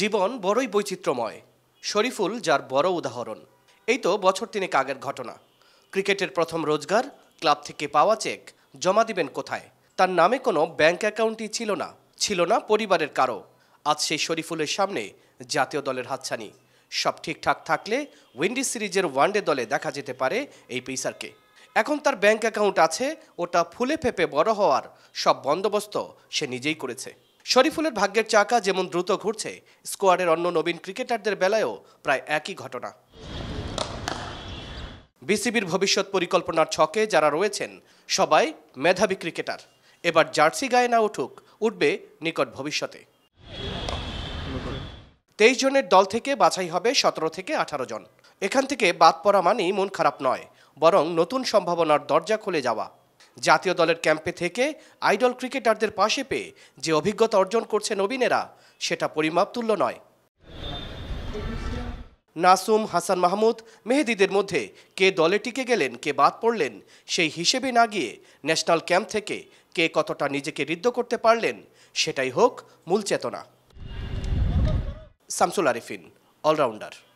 জীবন বড়ই বৈচিত্র্যময় শরীফুল যার বড় উদাহরণ এই তো বছর তিনেক আগের ঘটনা ক্রিকেটের প্রথম রোজগার ক্লাব থেকে পাওয়া চেক জমা দিবেন কোথায় তার নামে কোনো ব্যাংক অ্যাকাউন্টই ছিল না ছিল না পরিবারের কারো আজ সেই শরীফুলের সামনে জাতীয় দলের হাতছানি সব ঠিকঠাক থাকলে উইন্ডিজ সিরিজের ওয়ানডে দলে দেখা যেতে পারে এই পেসারকে এখন তার ব্যাংক অ্যাকাউন্ট আছে ওটা ফুলে ফেপে বড় হওয়ার সব বন্দোবস্ত সে নিজেই করেছে শরীফুলের ভাগ্যের চাকা যেমন দ্রুত ঘুরছে স্কোয়াডের অন্য নবীন ক্রিকেটারদের বেলায়ও প্রায় একই ঘটনা বিসিবির ভবিষ্যৎ পরিকল্পনার ছকে যারা রয়েছেন সবাই মেধাবী ক্রিকেটার এবার জার্সি গায়ে না উঠুক উঠবে নিকট ভবিষ্যতে তেইশ জনের দল থেকে বাছাই হবে সতেরো থেকে আঠারো জন এখান থেকে বাদ পড়া মানেই মন খারাপ নয় বরং নতুন সম্ভাবনার দরজা খুলে যাওয়া জাতীয় দলের ক্যাম্পে থেকে আইডল ক্রিকেটারদের পাশে পেয়ে যে অভিজ্ঞতা অর্জন করছে নবীনেরা সেটা পরিমাপ তুল্য নয় নাসুম হাসান মাহমুদ মেহেদিদের মধ্যে কে দলে টিকে গেলেন কে বাদ পড়লেন সেই হিসেবে না গিয়ে ন্যাশনাল ক্যাম্প থেকে কে কতটা নিজেকে রিদ্ধ করতে পারলেন সেটাই হোক মূল চেতনা শামসুল আরিফিন অলরাউন্ডার